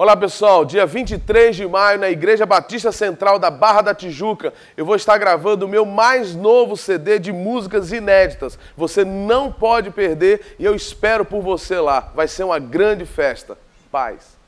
Olá pessoal, dia 23 de maio na Igreja Batista Central da Barra da Tijuca, eu vou estar gravando o meu mais novo CD de músicas inéditas. Você não pode perder e eu espero por você lá. Vai ser uma grande festa. Paz.